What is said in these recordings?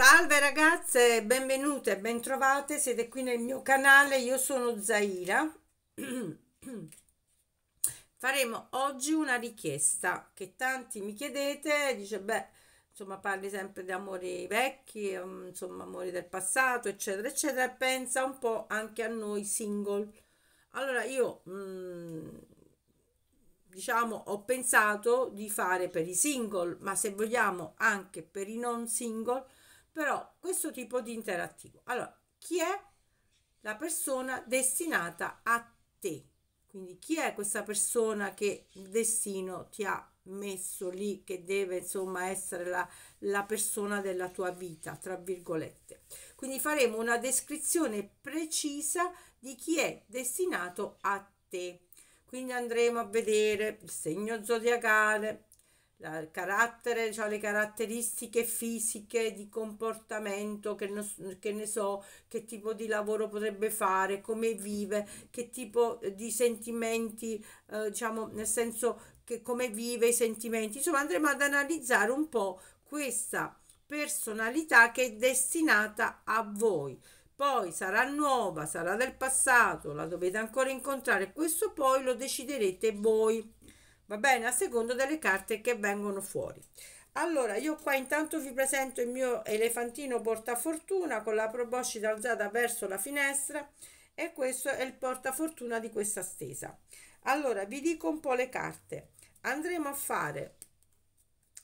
Salve ragazze, benvenute, bentrovate, siete qui nel mio canale, io sono Zaira. Faremo oggi una richiesta che tanti mi chiedete, dice beh, insomma parli sempre di amori vecchi, mm, insomma amori del passato, eccetera, eccetera, pensa un po' anche a noi single. Allora io, mm, diciamo, ho pensato di fare per i single, ma se vogliamo anche per i non single, però questo tipo di interattivo. Allora, chi è la persona destinata a te? Quindi chi è questa persona che il destino ti ha messo lì, che deve insomma essere la, la persona della tua vita, tra virgolette. Quindi faremo una descrizione precisa di chi è destinato a te. Quindi andremo a vedere il segno zodiacale, il carattere, cioè le caratteristiche fisiche di comportamento, che, no, che ne so, che tipo di lavoro potrebbe fare, come vive, che tipo eh, di sentimenti, eh, diciamo, nel senso che come vive i sentimenti. Insomma, andremo ad analizzare un po' questa personalità che è destinata a voi. Poi sarà nuova, sarà del passato, la dovete ancora incontrare. Questo poi lo deciderete voi va bene a secondo delle carte che vengono fuori allora io qua intanto vi presento il mio elefantino portafortuna con la proboscide alzata verso la finestra e questo è il portafortuna di questa stesa allora vi dico un po le carte andremo a fare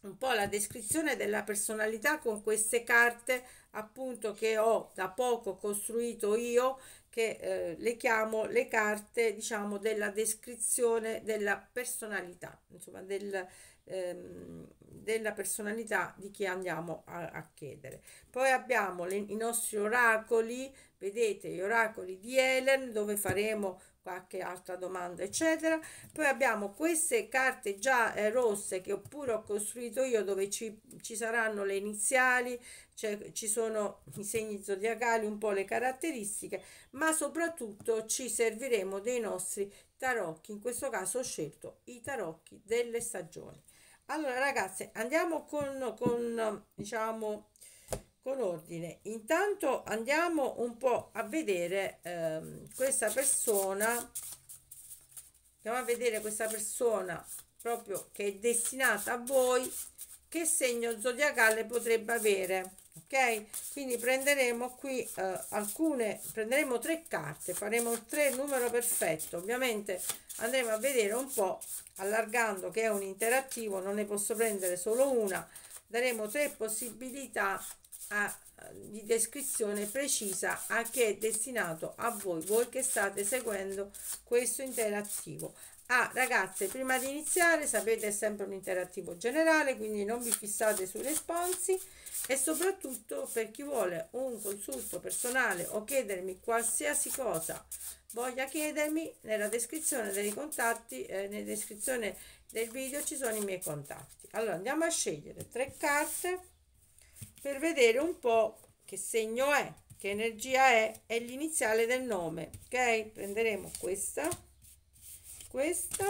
un po' la descrizione della personalità con queste carte appunto che ho da poco costruito io che eh, le chiamo le carte diciamo della descrizione della personalità insomma del, ehm, della personalità di chi andiamo a, a chiedere poi abbiamo le, i nostri oracoli vedete gli oracoli di Helen dove faremo qualche altra domanda eccetera poi abbiamo queste carte già eh, rosse che oppure ho costruito io dove ci, ci saranno le iniziali cioè, ci sono i segni zodiacali un po' le caratteristiche ma soprattutto ci serviremo dei nostri tarocchi in questo caso ho scelto i tarocchi delle stagioni allora ragazze andiamo con, con diciamo con ordine. Intanto andiamo un po' a vedere ehm, questa persona. Andiamo a vedere questa persona proprio che è destinata a voi che segno zodiacale potrebbe avere ok quindi prenderemo qui eh, alcune prenderemo tre carte faremo il 3 numero perfetto ovviamente andremo a vedere un po allargando che è un interattivo non ne posso prendere solo una daremo tre possibilità a, di descrizione precisa a che è destinato a voi, voi che state seguendo questo interattivo. Ah, ragazze, prima di iniziare, sapete è sempre un interattivo generale, quindi non vi fissate sui responsi e soprattutto per chi vuole un consulto personale o chiedermi qualsiasi cosa voglia chiedermi, nella descrizione dei contatti, eh, nella descrizione del video ci sono i miei contatti. Allora andiamo a scegliere tre carte per vedere un po' che segno è, che energia è, è l'iniziale del nome, ok? Prenderemo questa, questa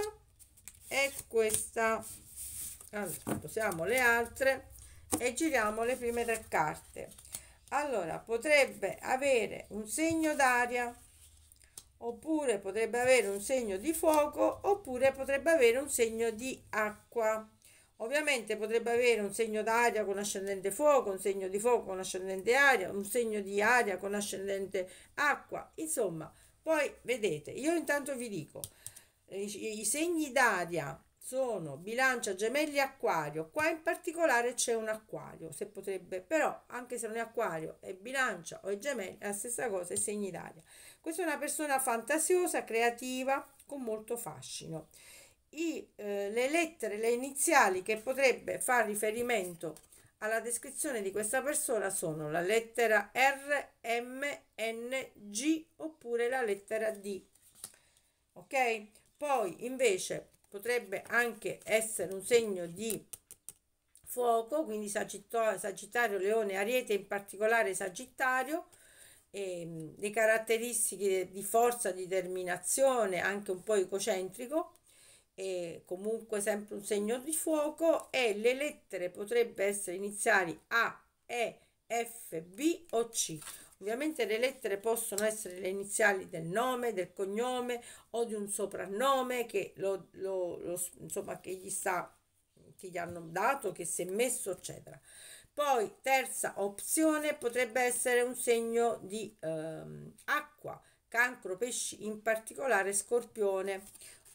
e questa. Allora, usiamo le altre e giriamo le prime tre carte. Allora, potrebbe avere un segno d'aria, oppure potrebbe avere un segno di fuoco, oppure potrebbe avere un segno di acqua. Ovviamente potrebbe avere un segno d'aria con ascendente fuoco, un segno di fuoco con ascendente aria, un segno di aria con ascendente acqua, insomma, poi vedete, io intanto vi dico, eh, i, i segni d'aria sono bilancia, gemelli, acquario, qua in particolare c'è un acquario, se potrebbe, però anche se non è acquario, è bilancia o è gemelli, è la stessa cosa, è segni d'aria. Questa è una persona fantasiosa, creativa, con molto fascino i, eh, le lettere, le iniziali che potrebbe far riferimento alla descrizione di questa persona sono la lettera R, M, N, G oppure la lettera D. Ok? Poi invece potrebbe anche essere un segno di fuoco, quindi sagittario, sagittario leone, ariete, in particolare sagittario, e, ehm, le caratteristiche di forza, di determinazione, anche un po' egocentrico e eh, comunque sempre un segno di fuoco e le lettere potrebbero essere iniziali A, E, F, B o C. Ovviamente le lettere possono essere le iniziali del nome, del cognome o di un soprannome che, lo, lo, lo, insomma, che gli sta che gli hanno dato, che si è messo, eccetera. Poi terza opzione potrebbe essere un segno di ehm, acqua, cancro, pesci, in particolare scorpione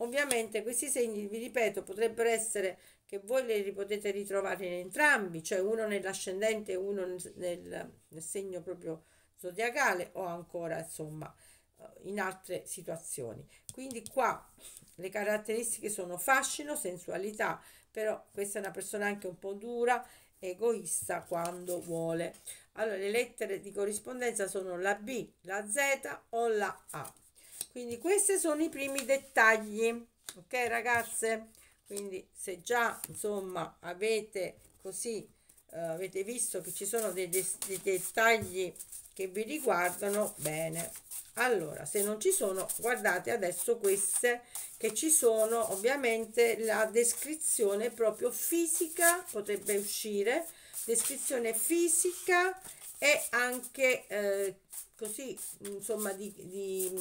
Ovviamente questi segni, vi ripeto, potrebbero essere che voi li potete ritrovare in entrambi, cioè uno nell'ascendente e uno nel, nel segno proprio zodiacale o ancora insomma eh, in altre situazioni. Quindi qua le caratteristiche sono fascino, sensualità, però questa è una persona anche un po' dura, egoista quando vuole. Allora le lettere di corrispondenza sono la B, la Z o la A quindi questi sono i primi dettagli ok ragazze quindi se già insomma avete così eh, avete visto che ci sono dei, dei, dei dettagli che vi riguardano bene allora se non ci sono guardate adesso queste che ci sono ovviamente la descrizione proprio fisica potrebbe uscire descrizione fisica e anche eh, così insomma di, di,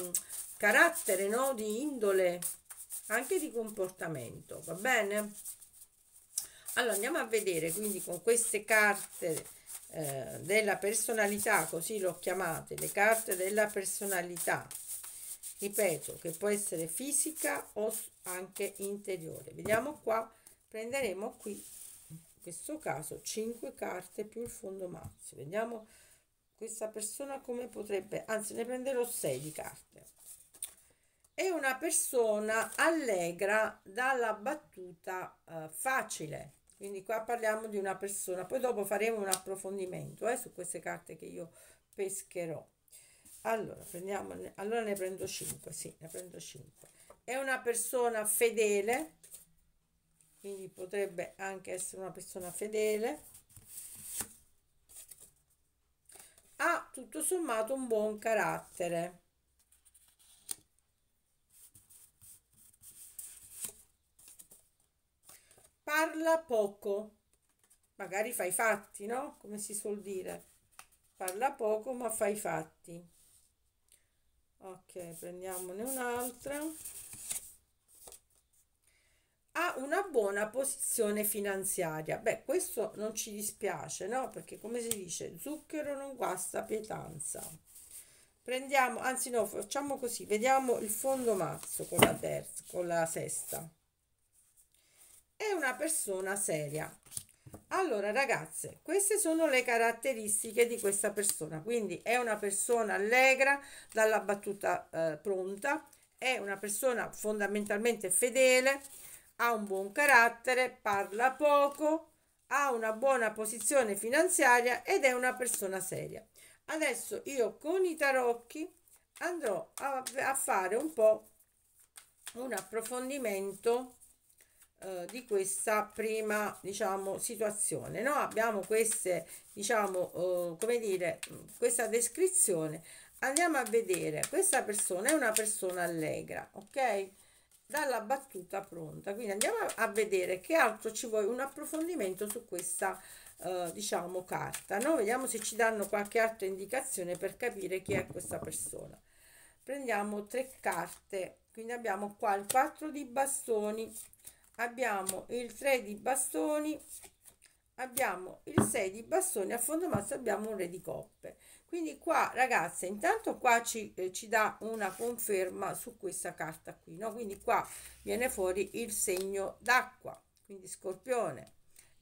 carattere, no? di indole, anche di comportamento, va bene? Allora andiamo a vedere quindi con queste carte eh, della personalità, così l'ho chiamate, le carte della personalità, ripeto, che può essere fisica o anche interiore. Vediamo qua, prenderemo qui, in questo caso, 5 carte più il fondo mazzo. Vediamo questa persona come potrebbe, anzi ne prenderò 6 di carte è una persona allegra dalla battuta eh, facile. Quindi qua parliamo di una persona, poi dopo faremo un approfondimento eh, su queste carte che io pescherò. Allora, prendiamo, allora ne prendo 5, sì, ne prendo 5. È una persona fedele, quindi potrebbe anche essere una persona fedele. Ha tutto sommato un buon carattere parla poco, magari fai fatti, no? Come si suol dire. Parla poco ma fai fatti. Ok, prendiamone un'altra. Ha una buona posizione finanziaria. Beh, questo non ci dispiace, no? Perché come si dice, zucchero non guasta pietanza. Prendiamo, anzi no, facciamo così, vediamo il fondo mazzo con la terza, con la sesta è una persona seria. Allora ragazze, queste sono le caratteristiche di questa persona, quindi è una persona allegra, dalla battuta eh, pronta, è una persona fondamentalmente fedele, ha un buon carattere, parla poco, ha una buona posizione finanziaria ed è una persona seria. Adesso io con i tarocchi andrò a, a fare un po' un approfondimento eh, di questa prima diciamo situazione no abbiamo queste diciamo eh, come dire questa descrizione andiamo a vedere questa persona è una persona allegra ok dalla battuta pronta quindi andiamo a vedere che altro ci vuole un approfondimento su questa eh, diciamo carta no vediamo se ci danno qualche altra indicazione per capire chi è questa persona prendiamo tre carte quindi abbiamo qua il 4 di bastoni abbiamo il 3 di bastoni abbiamo il 6 di bastoni a fondo mazzo abbiamo un re di coppe quindi qua ragazze intanto qua ci, eh, ci dà una conferma su questa carta qui no? quindi qua viene fuori il segno d'acqua quindi scorpione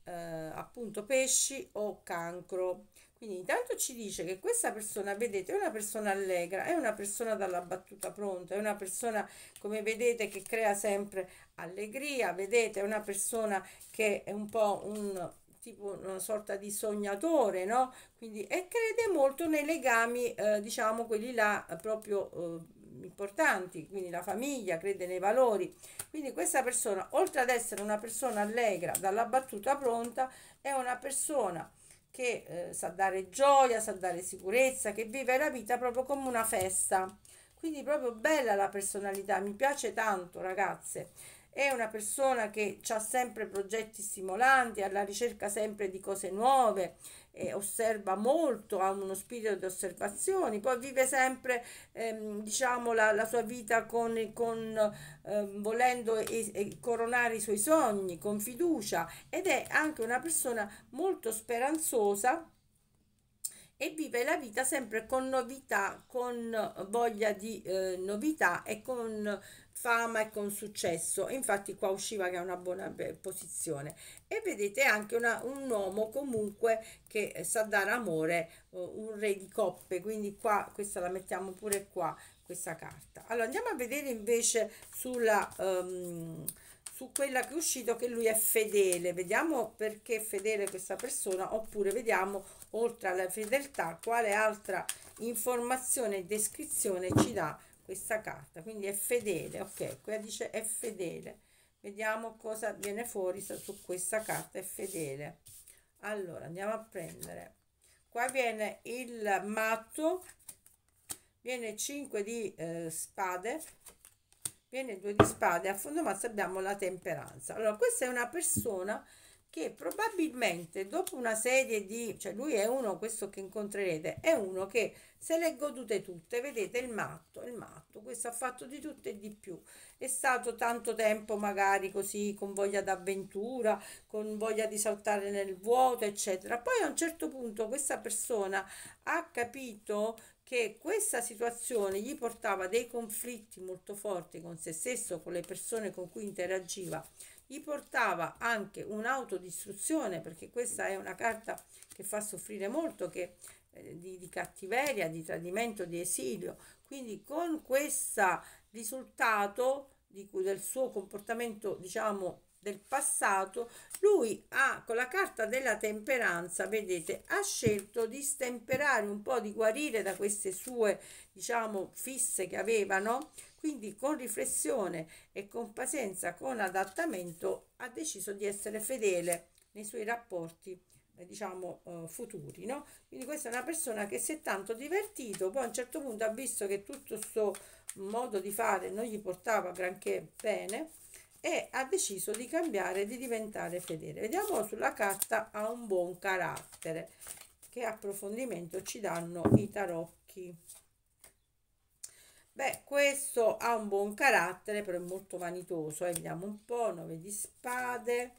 eh, appunto pesci o cancro quindi intanto ci dice che questa persona, vedete, è una persona allegra, è una persona dalla battuta pronta, è una persona, come vedete, che crea sempre allegria, vedete, è una persona che è un po' un tipo una sorta di sognatore, no? Quindi, e crede molto nei legami, eh, diciamo, quelli là eh, proprio... Eh, importanti, quindi la famiglia crede nei valori. Quindi questa persona, oltre ad essere una persona allegra, dalla battuta pronta, è una persona che eh, sa dare gioia, sa dare sicurezza, che vive la vita proprio come una festa. Quindi proprio bella la personalità, mi piace tanto ragazze. È una persona che ha sempre progetti stimolanti, alla ricerca sempre di cose nuove, eh, osserva molto, ha uno spirito di osservazione, poi vive sempre ehm, diciamo, la, la, sua vita con, con ehm, volendo e, e coronare i suoi sogni con fiducia ed è anche una persona molto speranzosa e vive la vita sempre con novità, con voglia di eh, novità e con fama e con successo. Infatti qua usciva che ha una buona eh, posizione. E vedete anche una, un uomo comunque che eh, sa dare amore, eh, un re di coppe, quindi qua questa la mettiamo pure qua, questa carta. Allora andiamo a vedere invece sulla... Um, su quella che è uscito che lui è fedele vediamo perché è fedele questa persona oppure vediamo oltre alla fedeltà, quale altra informazione e descrizione ci dà questa carta. Quindi è fedele, ok, qua dice è fedele. Vediamo cosa viene fuori su questa carta, è fedele. Allora, andiamo a prendere. Qua viene il matto, viene 5 di eh, spade, viene 2 di spade, a fondo mazzo abbiamo la temperanza. Allora, questa è una persona che probabilmente dopo una serie di, cioè lui è uno, questo che incontrerete, è uno che se le è godute tutte, vedete il matto, il matto, questo ha fatto di tutto e di più, è stato tanto tempo magari così con voglia d'avventura, con voglia di saltare nel vuoto, eccetera. Poi a un certo punto questa persona ha capito che questa situazione gli portava dei conflitti molto forti con se stesso, con le persone con cui interagiva gli portava anche un'autodistruzione, perché questa è una carta che fa soffrire molto, che, eh, di, di, cattiveria, di tradimento, di esilio. Quindi con questo risultato di, del suo comportamento, diciamo, del passato, lui ha con la carta della temperanza, vedete, ha scelto di stemperare un po', di guarire da queste sue, diciamo, fisse che avevano quindi con riflessione e con pazienza, con adattamento, ha deciso di essere fedele nei suoi rapporti eh, diciamo eh, futuri no quindi questa è una persona che si è tanto divertito poi a un certo punto ha visto che tutto questo modo di fare non gli portava granché bene e ha deciso di cambiare di diventare fedele vediamo sulla carta ha un buon carattere che approfondimento ci danno i tarocchi Beh, questo ha un buon carattere, però è molto vanitoso. Eh, vediamo un po', 9 di spade.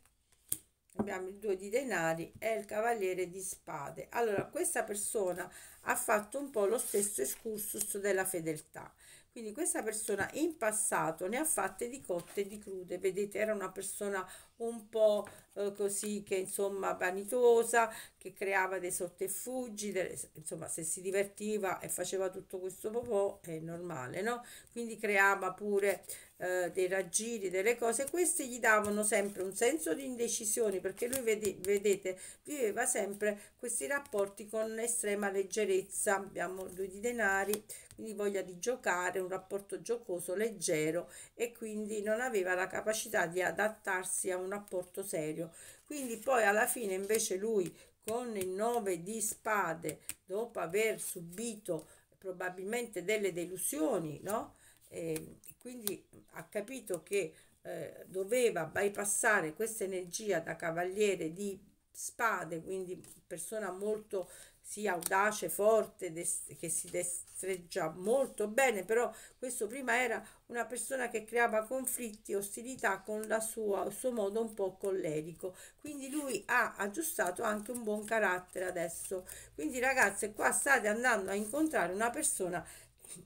Abbiamo il 2 di denari e il cavaliere di spade. Allora, questa persona ha fatto un po' lo stesso excursus della fedeltà. Quindi questa persona in passato ne ha fatte di cotte e di crude. Vedete, era una persona un po' eh, così che insomma vanitosa, che creava dei sotterfugi, delle, insomma se si divertiva e faceva tutto questo popò è normale, no? Quindi creava pure eh, dei raggiri, delle cose, queste gli davano sempre un senso di indecisione perché lui vede, vedete viveva sempre questi rapporti con estrema leggerezza, abbiamo due di denari, quindi voglia di giocare, un rapporto giocoso, leggero e quindi non aveva la capacità di adattarsi a un un rapporto serio quindi poi alla fine invece lui con il 9 di spade dopo aver subito probabilmente delle delusioni no e quindi ha capito che eh, doveva bypassare questa energia da cavaliere di spade quindi persona molto sia audace, forte, che si destreggia molto bene, però questo prima era una persona che creava conflitti, ostilità con la sua, il suo modo un po' collerico. Quindi lui ha aggiustato anche un buon carattere adesso. Quindi ragazze, qua state andando a incontrare una persona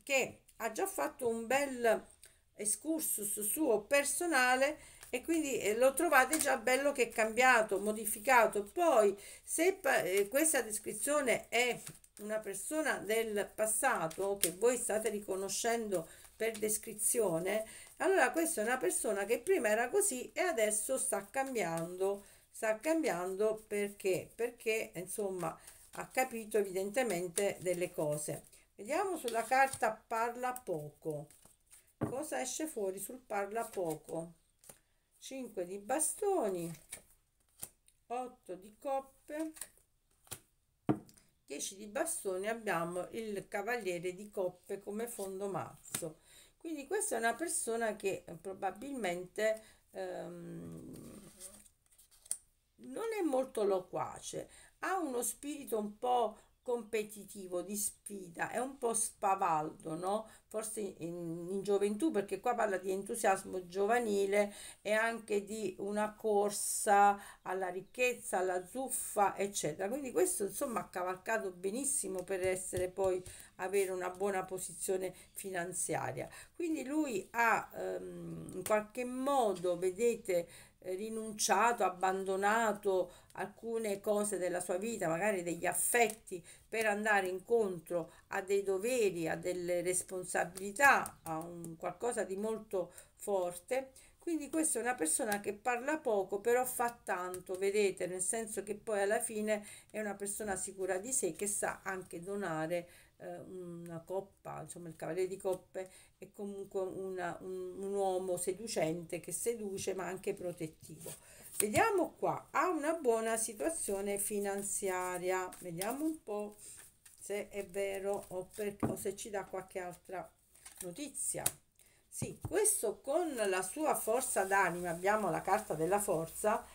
che ha già fatto un bel excursus suo personale e quindi eh, lo trovate già bello che è cambiato, modificato. Poi se eh, questa descrizione è una persona del passato che voi state riconoscendo per descrizione, allora questa è una persona che prima era così e adesso sta cambiando, sta cambiando perché? Perché insomma ha capito evidentemente delle cose. Vediamo sulla carta parla poco. Cosa esce fuori sul parla poco? 5 di bastoni 8 di coppe 10 di bastoni abbiamo il cavaliere di coppe come fondo mazzo quindi questa è una persona che probabilmente ehm, non è molto loquace ha uno spirito un po' competitivo, di sfida, è un po' spavaldo, no? Forse in, in, gioventù, perché qua parla di entusiasmo giovanile e anche di una corsa alla ricchezza, alla zuffa, eccetera. Quindi questo insomma ha cavalcato benissimo per essere poi avere una buona posizione finanziaria. Quindi lui ha ehm, in qualche modo, vedete, eh, rinunciato, abbandonato alcune cose della sua vita, magari degli affetti, per andare incontro a dei doveri, a delle responsabilità, a un qualcosa di molto forte. Quindi questa è una persona che parla poco, però fa tanto, vedete, nel senso che poi alla fine è una persona sicura di sé che sa anche donare eh, una coppa, insomma il cavaliere di coppe è comunque una, un, un uomo seducente che seduce ma anche protettivo. Vediamo qua, ha una buona situazione finanziaria, vediamo un po' se è vero o, per, o se ci dà qualche altra notizia. Sì, questo con la sua forza d'anima, abbiamo la carta della forza,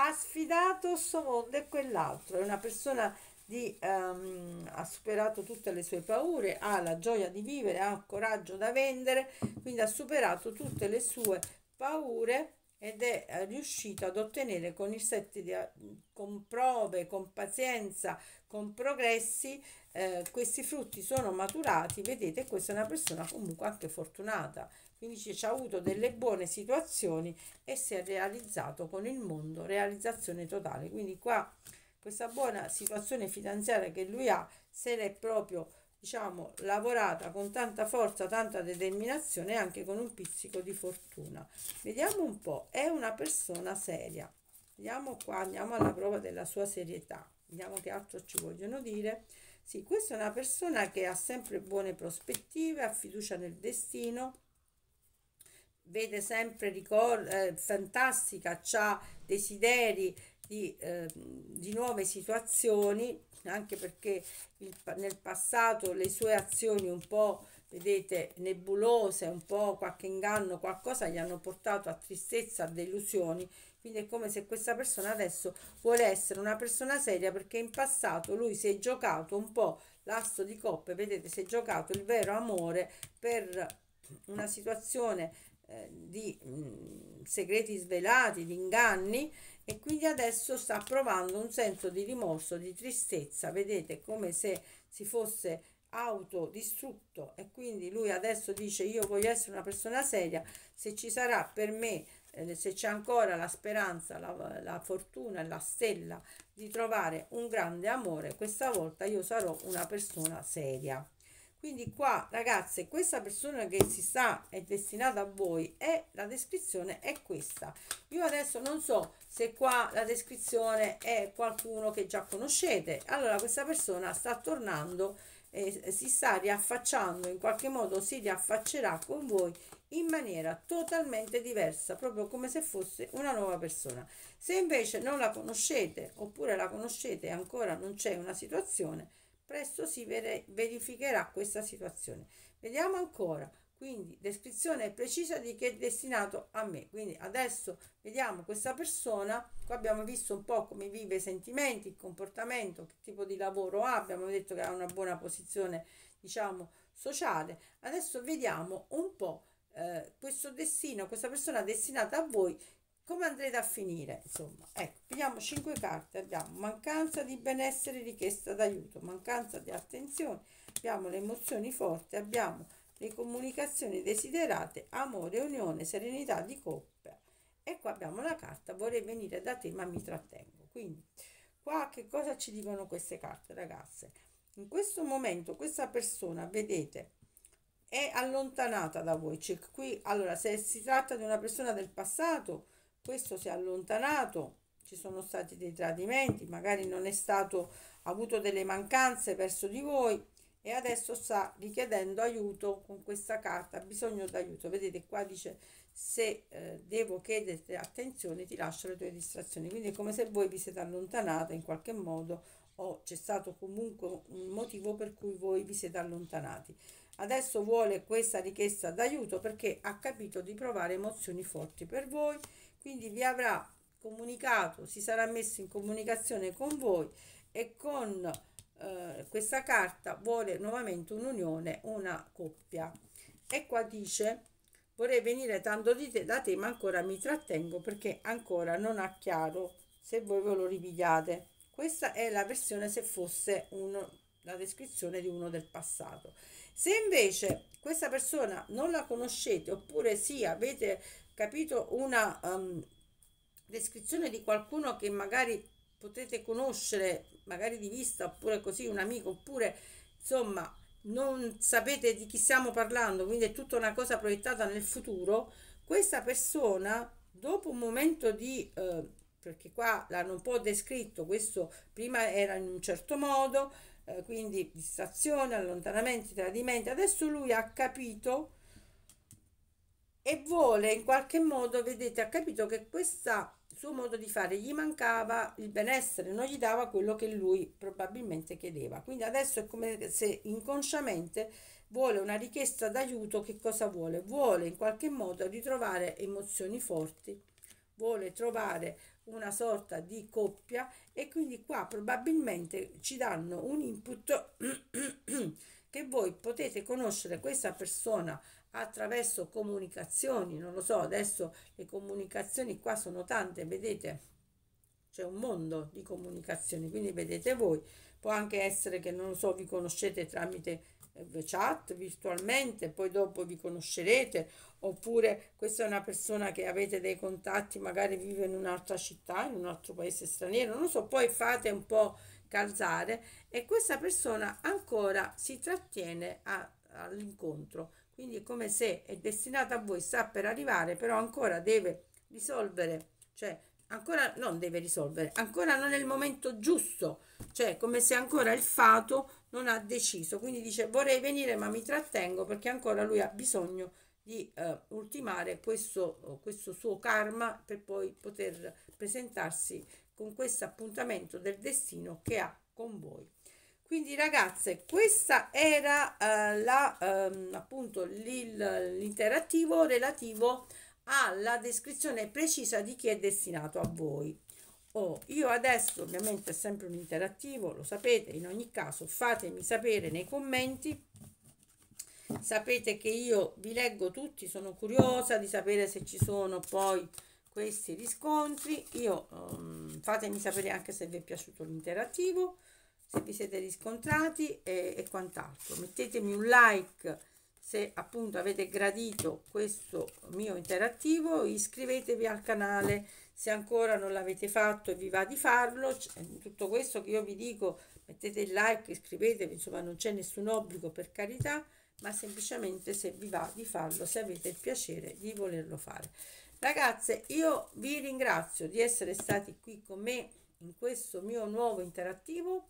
ha sfidato questo mondo e quell'altro, è una persona di, um, ha superato tutte le sue paure, ha la gioia di vivere, ha coraggio da vendere, quindi ha superato tutte le sue paure ed è eh, riuscito ad ottenere con il set con prove, con pazienza, con progressi, eh, questi frutti sono maturati, vedete questa è una persona comunque anche fortunata, quindi ci ha avuto delle buone situazioni e si è realizzato con il mondo, realizzazione totale, quindi qua questa buona situazione finanziaria che lui ha se l'è proprio diciamo lavorata con tanta forza tanta determinazione e anche con un pizzico di fortuna vediamo un po è una persona seria vediamo qua andiamo alla prova della sua serietà vediamo che altro ci vogliono dire sì questa è una persona che ha sempre buone prospettive ha fiducia nel destino vede sempre ricor- eh, fantastica, ha desideri di, eh, di nuove situazioni, anche perché il, nel passato le sue azioni un po' vedete, nebulose, un po' qualche inganno, qualcosa gli hanno portato a tristezza, a delusioni. Quindi è come se questa persona adesso vuole essere una persona seria perché in passato lui si è giocato un po' l'asso di coppe, vedete, si è giocato il vero amore per una situazione eh, di mh, mm, segreti svelati, di inganni e quindi adesso sta provando un senso di rimorso, di tristezza, vedete come se si fosse autodistrutto e quindi lui adesso dice io voglio essere una persona seria, se ci sarà per me, eh, se c'è ancora la speranza, la, la fortuna e la stella di trovare un grande amore, questa volta io sarò una persona seria. Quindi qua ragazze questa persona che si sa è destinata a voi e la descrizione è questa. Io adesso non so se qua la descrizione è qualcuno che già conoscete. Allora questa persona sta tornando e si sta riaffacciando in qualche modo si riaffaccerà con voi in maniera totalmente diversa proprio come se fosse una nuova persona se invece non la conoscete oppure la conoscete e ancora non c'è una situazione presto si verificherà questa situazione. Vediamo ancora, quindi descrizione precisa di chi è destinato a me. Quindi adesso vediamo questa persona, qua abbiamo visto un po' come vive i sentimenti, il comportamento, che tipo di lavoro ha, abbiamo detto che ha una buona posizione, diciamo, sociale. Adesso vediamo un po' eh, questo destino, questa persona destinata a voi, come andrete a finire insomma ecco vediamo 5 carte abbiamo mancanza di benessere richiesta d'aiuto mancanza di attenzione abbiamo le emozioni forti abbiamo le comunicazioni desiderate amore unione serenità di coppia e qua abbiamo la carta vorrei venire da te ma mi trattengo quindi qua che cosa ci dicono queste carte ragazze in questo momento questa persona vedete è allontanata da voi cioè qui allora se si tratta di una persona del passato questo si è allontanato, ci sono stati dei tradimenti, magari non è stato avuto delle mancanze verso di voi e adesso sta richiedendo aiuto con questa carta, ha bisogno d'aiuto. Vedete qua dice se eh, devo chiederti attenzione ti lascio le tue distrazioni, quindi è come se voi vi siete allontanate in qualche modo o c'è stato comunque un motivo per cui voi vi siete allontanati. Adesso vuole questa richiesta d'aiuto perché ha capito di provare emozioni forti per voi quindi vi avrà comunicato, si sarà messo in comunicazione con voi e con eh, questa carta vuole nuovamente un'unione, una coppia. E qua dice, vorrei venire tanto di te, da te, ma ancora mi trattengo perché ancora non ha chiaro se voi ve lo ripigliate. Questa è la versione se fosse uno, la descrizione di uno del passato. Se invece questa persona non la conoscete oppure sì, avete capito, una um, descrizione di qualcuno che magari potete conoscere, magari di vista, oppure così, un amico, oppure insomma non sapete di chi stiamo parlando, quindi è tutta una cosa proiettata nel futuro, questa persona dopo un momento di... Eh, perché qua l'hanno un po' descritto, questo prima era in un certo modo, eh, quindi distrazione, allontanamenti, tradimenti, adesso lui ha capito e vuole in qualche modo, vedete, ha capito che questo suo modo di fare gli mancava il benessere, non gli dava quello che lui probabilmente chiedeva. Quindi adesso è come se inconsciamente vuole una richiesta d'aiuto, che cosa vuole? Vuole in qualche modo ritrovare emozioni forti, vuole trovare una sorta di coppia e quindi qua probabilmente ci danno un input che voi potete conoscere questa persona attraverso comunicazioni, non lo so, adesso le comunicazioni qua sono tante, vedete, c'è un mondo di comunicazioni, quindi vedete voi, può anche essere che non lo so, vi conoscete tramite eh, chat virtualmente, poi dopo vi conoscerete, oppure questa è una persona che avete dei contatti, magari vive in un'altra città, in un altro paese straniero, non lo so, poi fate un po' calzare e questa persona ancora si trattiene all'incontro. Quindi è come se è destinata a voi, sta per arrivare, però ancora deve risolvere, cioè ancora non deve risolvere, ancora non è il momento giusto, cioè come se ancora il fato non ha deciso, quindi dice vorrei venire ma mi trattengo perché ancora lui ha bisogno di eh, ultimare questo, questo suo karma per poi poter presentarsi con questo appuntamento del destino che ha con voi quindi ragazze questa era eh, la, ehm, appunto l'interattivo relativo alla descrizione precisa di chi è destinato a voi oh, io adesso ovviamente è sempre un interattivo lo sapete in ogni caso fatemi sapere nei commenti sapete che io vi leggo tutti sono curiosa di sapere se ci sono poi questi riscontri io ehm, fatemi sapere anche se vi è piaciuto l'interattivo se vi siete riscontrati e, e quant'altro. Mettetemi un like se appunto avete gradito questo mio interattivo, iscrivetevi al canale se ancora non l'avete fatto e vi va di farlo. Eh, tutto questo che io vi dico, mettete il like, iscrivetevi, insomma non c'è nessun obbligo per carità, ma semplicemente se vi va di farlo, se avete il piacere di volerlo fare. Ragazze, io vi ringrazio di essere stati qui con me in questo mio nuovo interattivo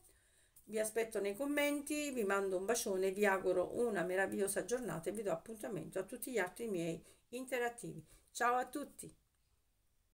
vi aspetto nei commenti, vi mando un bacione, vi auguro una meravigliosa giornata e vi do appuntamento a tutti gli altri miei interattivi. Ciao a tutti!